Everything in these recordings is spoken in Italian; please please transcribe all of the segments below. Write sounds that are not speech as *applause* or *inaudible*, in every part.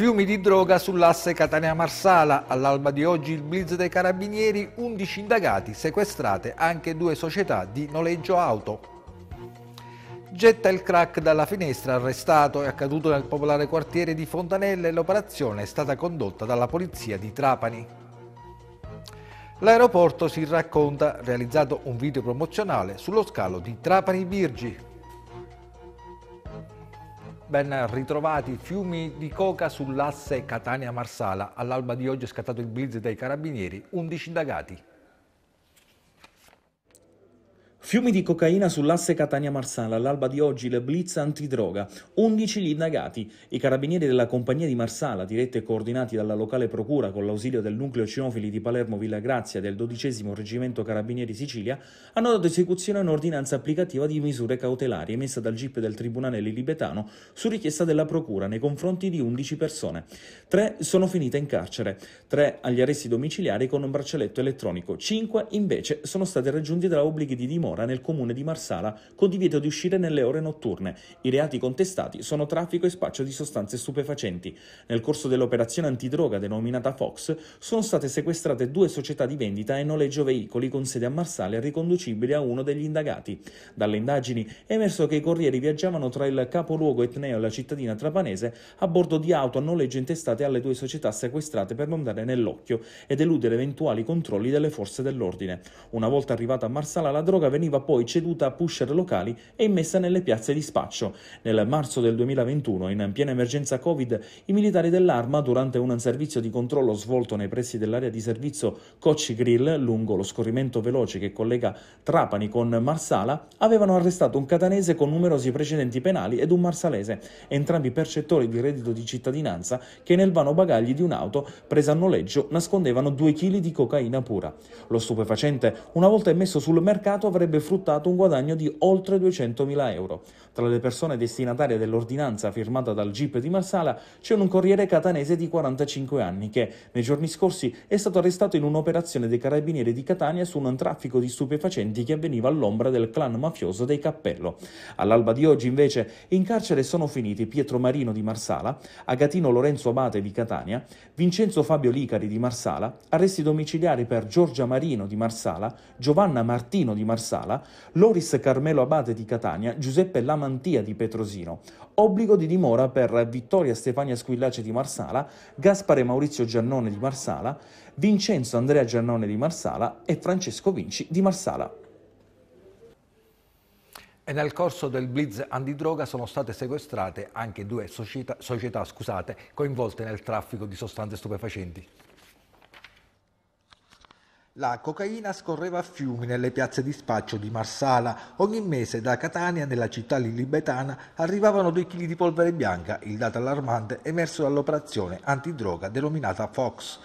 Fiumi di droga sull'asse Catania-Marsala. All'alba di oggi il blitz dei carabinieri, 11 indagati, sequestrate anche due società di noleggio auto. Getta il crack dalla finestra, arrestato, è accaduto nel popolare quartiere di Fontanelle, l'operazione è stata condotta dalla polizia di Trapani. L'aeroporto si racconta, realizzato un video promozionale sullo scalo di Trapani Virgi. Ben ritrovati, fiumi di coca sull'asse Catania-Marsala. All'alba di oggi è scattato il blitz dei carabinieri, 11 indagati. Fiumi di cocaina sull'asse Catania-Marsala, all'alba di oggi le blitz antidroga, 11 gli indagati, i carabinieri della compagnia di Marsala, diretti e coordinati dalla locale procura con l'ausilio del nucleo cinofili di Palermo Villa Grazia del XII Reggimento Carabinieri Sicilia, hanno dato esecuzione a un'ordinanza applicativa di misure cautelari emessa dal GIP del Tribunale Lilibetano su richiesta della procura nei confronti di 11 persone. Tre sono finite in carcere, tre agli arresti domiciliari con un braccialetto elettronico, cinque invece sono state raggiunte da obblighi di dimora Sonora nel comune di Marsala, con divieto di uscire nelle ore notturne. I reati contestati sono traffico e spaccio di sostanze stupefacenti. Nel corso dell'operazione antidroga denominata Fox sono state sequestrate due società di vendita e noleggio veicoli con sede a Marsala riconducibili a uno degli indagati. Dalle indagini è emerso che i corrieri viaggiavano tra il capoluogo etneo e la cittadina trapanese a bordo di auto a noleggio intestate alle due società sequestrate per non dare nell'occhio ed eludere eventuali controlli delle forze dell'ordine. Una volta arrivata a Marsala la droga veniva veniva poi ceduta a pusher locali e immessa nelle piazze di spaccio. Nel marzo del 2021, in piena emergenza Covid, i militari dell'Arma, durante un servizio di controllo svolto nei pressi dell'area di servizio Cocci Grill, lungo lo scorrimento veloce che collega Trapani con Marsala, avevano arrestato un catanese con numerosi precedenti penali ed un marsalese, entrambi percettori di reddito di cittadinanza, che nel vano bagagli di un'auto presa a noleggio nascondevano 2 kg di cocaina pura. Lo stupefacente, una volta immesso sul mercato, avrebbe avrebbe fruttato un guadagno di oltre 200.000 euro. Tra le persone destinatarie dell'ordinanza firmata dal GIP di Marsala c'è un corriere catanese di 45 anni che, nei giorni scorsi, è stato arrestato in un'operazione dei carabinieri di Catania su un traffico di stupefacenti che avveniva all'ombra del clan mafioso dei Cappello. All'alba di oggi, invece, in carcere sono finiti Pietro Marino di Marsala, Agatino Lorenzo Abate di Catania, Vincenzo Fabio Licari di Marsala, arresti domiciliari per Giorgia Marino di Marsala, Giovanna Martino di Marsala, Sala, Loris Carmelo Abate di Catania, Giuseppe Lamantia di Petrosino, obbligo di dimora per Vittoria Stefania Squillace di Marsala, Gaspare Maurizio Giannone di Marsala, Vincenzo Andrea Giannone di Marsala e Francesco Vinci di Marsala. E nel corso del blitz antidroga sono state sequestrate anche due società, società scusate, coinvolte nel traffico di sostanze stupefacenti. La cocaina scorreva a fiumi nelle piazze di spaccio di Marsala. Ogni mese da Catania, nella città lillibetana, arrivavano due chili di polvere bianca, il dato allarmante emerso dall'operazione antidroga denominata Fox.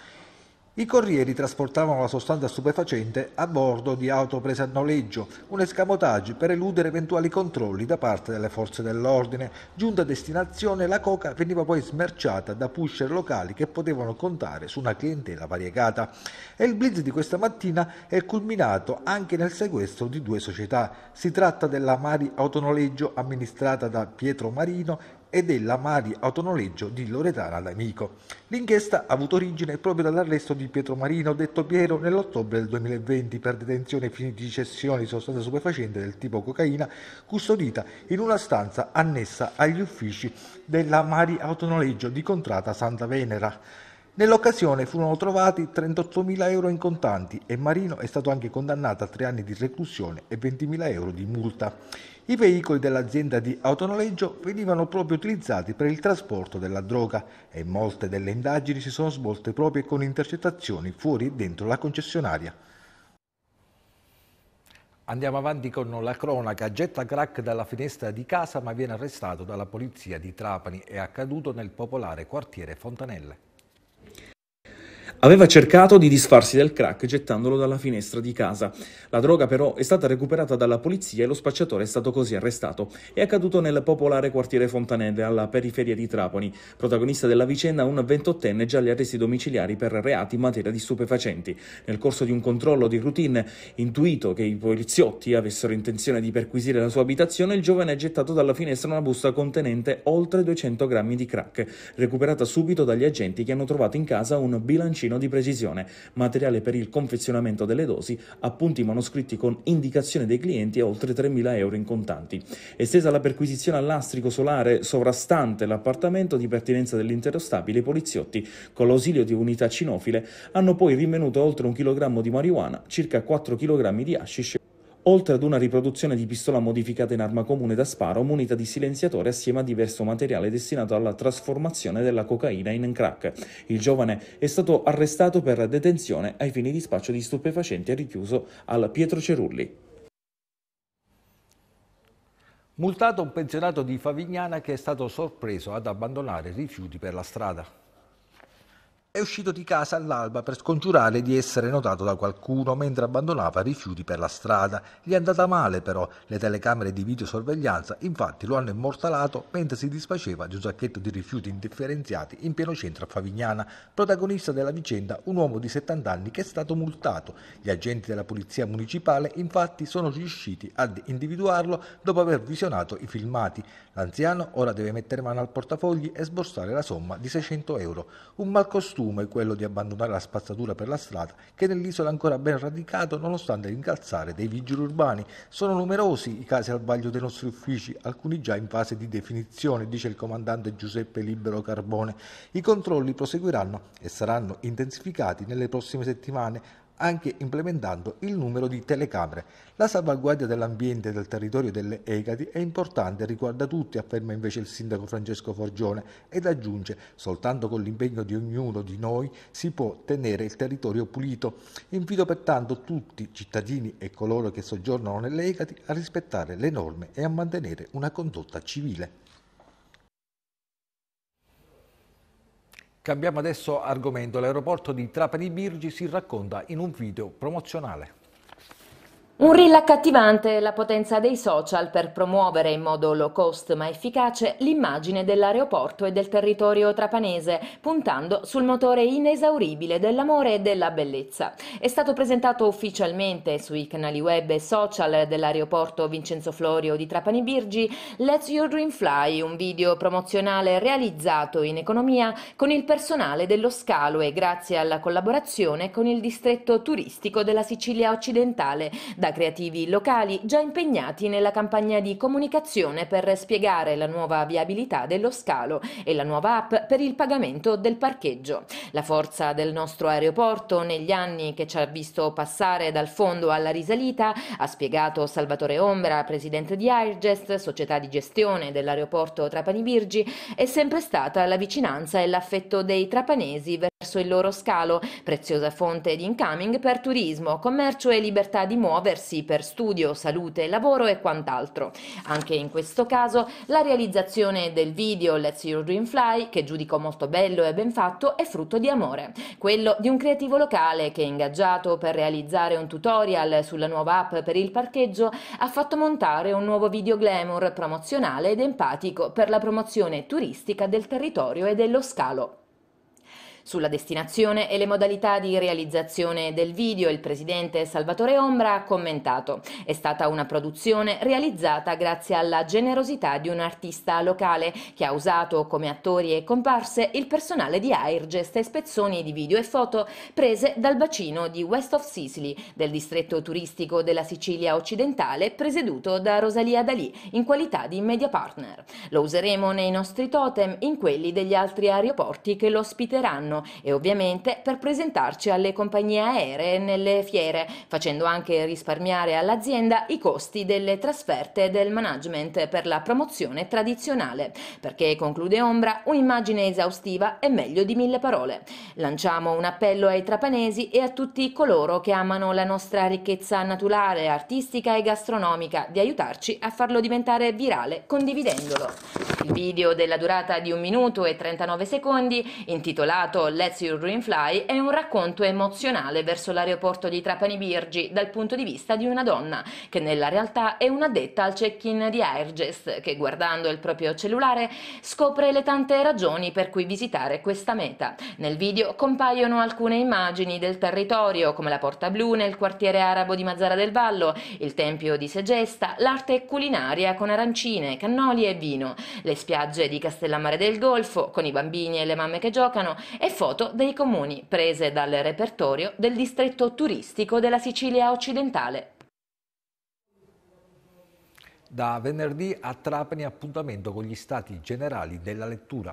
I corrieri trasportavano la sostanza stupefacente a bordo di auto prese a noleggio, un escamotage per eludere eventuali controlli da parte delle forze dell'ordine. Giunta a destinazione, la coca veniva poi smerciata da pusher locali che potevano contare su una clientela variegata. E il blitz di questa mattina è culminato anche nel sequestro di due società. Si tratta della Mari Autonoleggio amministrata da Pietro Marino e della Mari Autonoleggio di Loretana D'Amico. L'inchiesta ha avuto origine proprio dall'arresto di Pietro Marino, detto Piero, nell'ottobre del 2020 per detenzione fini di cessione di sostanze stupefacenti del tipo cocaina custodita in una stanza annessa agli uffici della Mari Autonoleggio di Contrata Santa Venera. Nell'occasione furono trovati 38.000 euro in contanti e Marino è stato anche condannato a tre anni di reclusione e 20.000 euro di multa. I veicoli dell'azienda di autonoleggio venivano proprio utilizzati per il trasporto della droga e molte delle indagini si sono svolte proprio con intercettazioni fuori e dentro la concessionaria. Andiamo avanti con la cronaca. Getta crack dalla finestra di casa ma viene arrestato dalla polizia di Trapani. È accaduto nel popolare quartiere Fontanelle. Aveva cercato di disfarsi del crack gettandolo dalla finestra di casa. La droga però è stata recuperata dalla polizia e lo spacciatore è stato così arrestato. È accaduto nel popolare quartiere Fontanelle, alla periferia di Trapani. Protagonista della vicenda un ventottenne già agli arresti domiciliari per reati in materia di stupefacenti. Nel corso di un controllo di routine intuito che i poliziotti avessero intenzione di perquisire la sua abitazione, il giovane ha gettato dalla finestra una busta contenente oltre 200 grammi di crack, recuperata subito dagli agenti che hanno trovato in casa un bilancino pieno di precisione, materiale per il confezionamento delle dosi, appunti manoscritti con indicazione dei clienti e oltre 3.000 euro in contanti. Estesa la perquisizione all'astrico solare sovrastante l'appartamento di pertinenza dell'intero stabile, i poliziotti, con l'ausilio di unità cinofile, hanno poi rinvenuto oltre un chilogrammo di marijuana, circa 4 kg di hashish oltre ad una riproduzione di pistola modificata in arma comune da sparo munita di silenziatore assieme a diverso materiale destinato alla trasformazione della cocaina in crack. Il giovane è stato arrestato per detenzione ai fini di spaccio di stupefacenti e richiuso al Pietro Cerulli. Multato un pensionato di Favignana che è stato sorpreso ad abbandonare rifiuti per la strada. È uscito di casa all'alba per scongiurare di essere notato da qualcuno mentre abbandonava rifiuti per la strada. Gli è andata male però, le telecamere di videosorveglianza infatti lo hanno immortalato mentre si disfaceva di un sacchetto di rifiuti indifferenziati in pieno centro a Favignana. Protagonista della vicenda un uomo di 70 anni che è stato multato. Gli agenti della polizia municipale infatti sono riusciti ad individuarlo dopo aver visionato i filmati. L'anziano ora deve mettere mano al portafogli e sborsare la somma di 600 euro. Un malcostume costume quello di abbandonare la spazzatura per la strada, che nell'isola è ancora ben radicato nonostante l'incalzare dei vigili urbani. Sono numerosi i casi al vaglio dei nostri uffici, alcuni già in fase di definizione, dice il comandante Giuseppe Libero Carbone. I controlli proseguiranno e saranno intensificati nelle prossime settimane anche implementando il numero di telecamere. La salvaguardia dell'ambiente e del territorio delle Egadi è importante, riguarda tutti, afferma invece il sindaco Francesco Forgione ed aggiunge soltanto con l'impegno di ognuno di noi si può tenere il territorio pulito. Invito pertanto tutti, cittadini e coloro che soggiornano nelle Egadi, a rispettare le norme e a mantenere una condotta civile. Cambiamo adesso argomento. L'aeroporto di Trapani Birgi si racconta in un video promozionale. Un rilaccattivante è la potenza dei social per promuovere in modo low cost ma efficace l'immagine dell'aeroporto e del territorio trapanese, puntando sul motore inesauribile dell'amore e della bellezza. È stato presentato ufficialmente sui canali web e social dell'aeroporto Vincenzo Florio di Trapani Birgi Let's Your Dream Fly, un video promozionale realizzato in economia con il personale dello scalo e grazie alla collaborazione con il distretto turistico della Sicilia occidentale da creativi locali già impegnati nella campagna di comunicazione per spiegare la nuova viabilità dello scalo e la nuova app per il pagamento del parcheggio. La forza del nostro aeroporto negli anni che ci ha visto passare dal fondo alla risalita, ha spiegato Salvatore Ombra, presidente di Airgest, società di gestione dell'aeroporto Trapani Virgi, è sempre stata la vicinanza e l'affetto dei trapanesi verso il loro scalo, preziosa fonte di incoming per turismo, commercio e libertà di muoversi per studio, salute, lavoro e quant'altro. Anche in questo caso la realizzazione del video Let's Your Dream Fly, che giudico molto bello e ben fatto, è frutto di amore. Quello di un creativo locale che, ingaggiato per realizzare un tutorial sulla nuova app per il parcheggio, ha fatto montare un nuovo video glamour promozionale ed empatico per la promozione turistica del territorio e dello scalo. Sulla destinazione e le modalità di realizzazione del video il presidente Salvatore Ombra ha commentato «È stata una produzione realizzata grazie alla generosità di un artista locale che ha usato come attori e comparse il personale di Airgest e spezzoni di video e foto prese dal bacino di West of Sicily, del distretto turistico della Sicilia occidentale presieduto da Rosalia Dalì in qualità di media partner. Lo useremo nei nostri totem in quelli degli altri aeroporti che lo ospiteranno italiano e ovviamente per presentarci alle compagnie aeree nelle fiere, facendo anche risparmiare all'azienda i costi delle trasferte del management per la promozione tradizionale, perché conclude Ombra un'immagine esaustiva è meglio di mille parole. Lanciamo un appello ai trapanesi e a tutti coloro che amano la nostra ricchezza naturale, artistica e gastronomica di aiutarci a farlo diventare virale condividendolo. Il video della durata di 1 minuto e 39 secondi, intitolato Let's Your Dream Fly è un racconto emozionale verso l'aeroporto di Trapani Birgi dal punto di vista di una donna che nella realtà è un'addetta al check-in di Airgest che guardando il proprio cellulare scopre le tante ragioni per cui visitare questa meta. Nel video compaiono alcune immagini del territorio come la Porta Blu nel quartiere arabo di Mazzara del Vallo, il Tempio di Segesta, l'arte culinaria con arancine, cannoli e vino, le spiagge di Castellammare del Golfo con i bambini e le mamme che giocano e foto dei comuni prese dal repertorio del distretto turistico della Sicilia occidentale. Da venerdì a Trapani appuntamento con gli stati generali della lettura.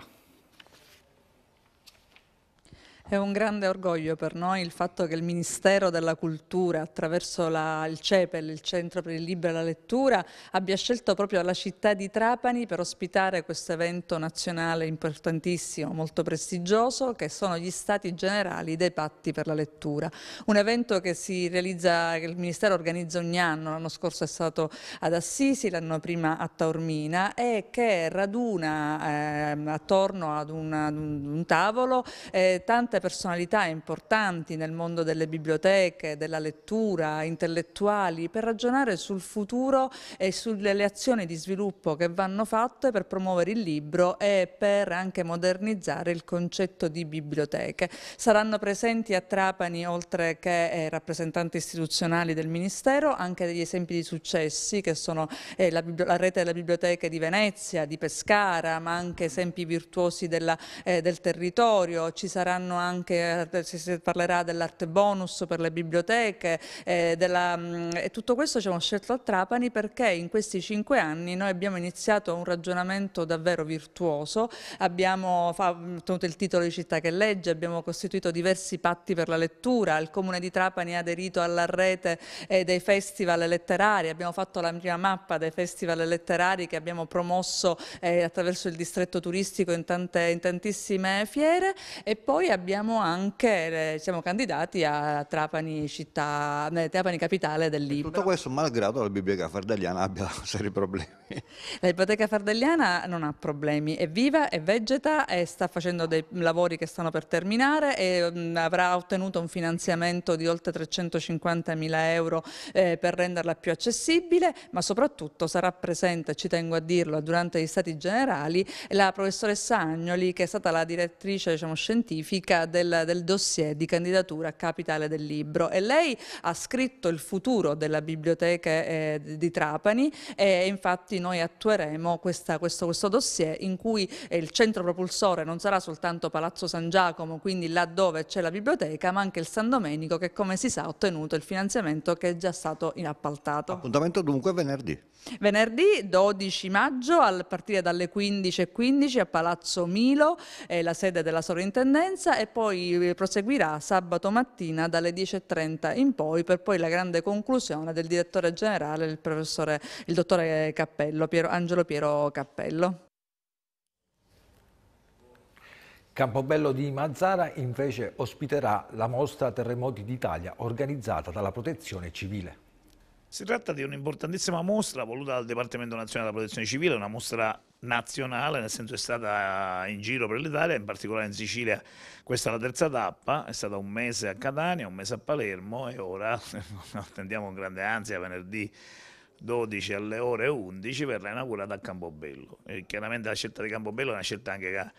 È un grande orgoglio per noi il fatto che il Ministero della Cultura, attraverso la, il CEPEL, il Centro per il Libro e la Lettura, abbia scelto proprio la città di Trapani per ospitare questo evento nazionale importantissimo, molto prestigioso, che sono gli Stati Generali dei Patti per la Lettura. Un evento che, realizza, che il Ministero organizza ogni anno, l'anno scorso è stato ad Assisi, l'anno prima a Taormina, e che raduna eh, attorno ad, una, ad un, un, tavolo eh, tante personalità importanti nel mondo delle biblioteche, della lettura, intellettuali, per ragionare sul futuro e sulle azioni di sviluppo che vanno fatte per promuovere il libro e per anche modernizzare il concetto di biblioteche. Saranno presenti a Trapani, oltre che eh, rappresentanti istituzionali del Ministero, anche degli esempi di successi che sono eh, la, la, rete delle biblioteche di Venezia, di Pescara, ma anche esempi virtuosi della, eh, del territorio. Ci saranno anche anche, eh, si parlerà dell'arte bonus per le biblioteche eh, della, mm, e tutto questo ci abbiamo scelto a Trapani perché in questi cinque anni noi abbiamo iniziato un ragionamento davvero virtuoso, abbiamo ottenuto mm, il titolo di città che legge, abbiamo costituito diversi patti per la lettura, il comune di Trapani ha aderito alla rete eh, dei festival letterari, abbiamo fatto la prima mappa dei festival letterari che abbiamo promosso eh, attraverso il distretto turistico in, tante, in tantissime fiere e poi abbiamo siamo anche eh, siamo candidati a Trapani, città, eh, Trapani capitale del Libro. tutto questo malgrado la biblioteca fardelliana abbia *laughs* seri problemi. La biblioteca fardelliana non ha problemi, è viva, è vegeta, e sta facendo dei lavori che stanno per terminare e mh, mm, avrà ottenuto un finanziamento di oltre 350 mila euro eh, per renderla più accessibile, ma soprattutto sarà presente, ci tengo a dirlo, durante gli stati generali la professoressa Agnoli che è stata la direttrice diciamo, scientifica del, del dossier di candidatura capitale del libro e lei ha scritto il futuro della biblioteca eh, di Trapani e infatti noi attueremo questa, questo, questo, dossier in cui eh, il centro propulsore non sarà soltanto Palazzo San Giacomo, quindi laddove c'è la biblioteca, ma anche il San Domenico che come si sa ha ottenuto il finanziamento che è già stato inappaltato. Appuntamento dunque venerdì. Venerdì 12 maggio a partire dalle 15.15 15 a Palazzo Milo, eh, la sede della sovrintendenza e poi proseguirà sabato mattina dalle 10.30 in poi per poi la grande conclusione del direttore generale, il professore, il dottore Cappello, Piero, Angelo Piero Cappello. Campobello di Mazzara invece ospiterà la mostra Terremoti d'Italia organizzata dalla Protezione Civile. Si tratta di un'importantissima mostra voluta dal Dipartimento Nazionale della Protezione Civile, una mostra nazionale, nel senso è stata in giro per l'Italia, in particolare in Sicilia. Questa è la terza tappa, è stata un mese a Catania, un mese a Palermo e ora *laughs* attendiamo con grande ansia venerdì 12 alle ore 11 verrà inaugurata a Campobello. E chiaramente la scelta di Campobello è una scelta anche che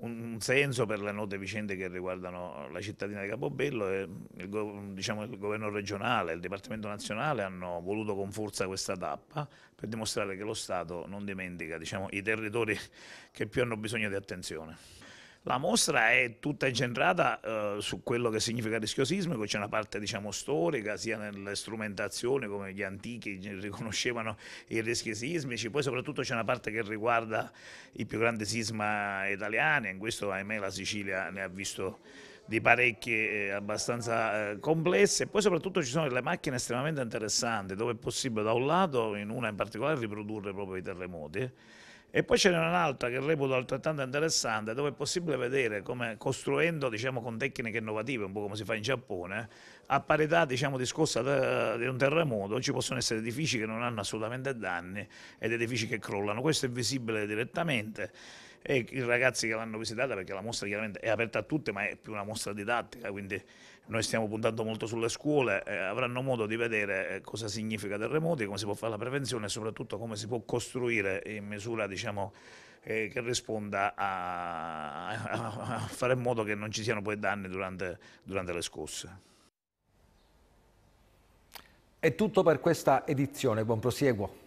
un senso per le note vicende che riguardano la cittadina di Capobello e il, diciamo, il governo regionale e il Dipartimento nazionale hanno voluto con forza questa tappa per dimostrare che lo Stato non dimentica diciamo, i territori che più hanno bisogno di attenzione. La mostra è tutta incentrata eh, su quello che significa rischio sismico, c'è una parte diciamo, storica sia nelle strumentazioni come gli antichi riconoscevano i rischi sismici, poi soprattutto c'è una parte che riguarda i più grandi sisma italiani, in questo ahimè la Sicilia ne ha visto di parecchie eh, abbastanza eh, complesse e poi soprattutto ci sono delle macchine estremamente interessanti dove è possibile da un lato in una in particolare riprodurre proprio i terremoti e poi ce n'è un'altra che reputo altrettanto interessante, dove è possibile vedere come costruendo diciamo, con tecniche innovative, un po' come si fa in Giappone, a parità diciamo, di scossa di un terremoto ci possono essere edifici che non hanno assolutamente danni ed edifici che crollano. Questo è visibile direttamente e i ragazzi che l'hanno visitata, perché la mostra chiaramente è aperta a tutti, ma è più una mostra didattica, quindi noi stiamo puntando molto sulle scuole, eh, avranno modo di vedere eh, cosa significa terremoti, come si può fare la prevenzione e soprattutto come si può costruire in misura, diciamo, eh, che risponda a, a, a, fare in modo che non ci siano poi danni durante, durante le scosse. È tutto per questa edizione, buon prosieguo.